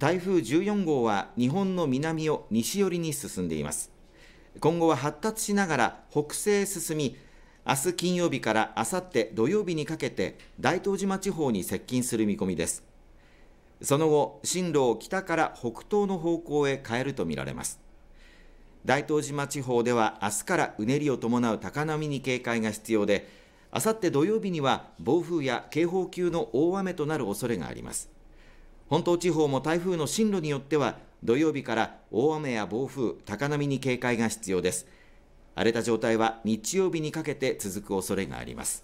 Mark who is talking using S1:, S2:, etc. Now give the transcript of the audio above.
S1: 台風14号は日本の南を西寄りに進んでいます今後は発達しながら北西へ進み明日金曜日からあさって土曜日にかけて大東島地方に接近する見込みですその後進路を北から北東の方向へ変えるとみられます大東島地方では明日からうねりを伴う高波に警戒が必要であさって土曜日には暴風や警報級の大雨となる恐れがあります本島地方も台風の進路によっては土曜日から大雨や暴風、高波に警戒が必要です。荒れた状態は日曜日にかけて続く恐れがあります。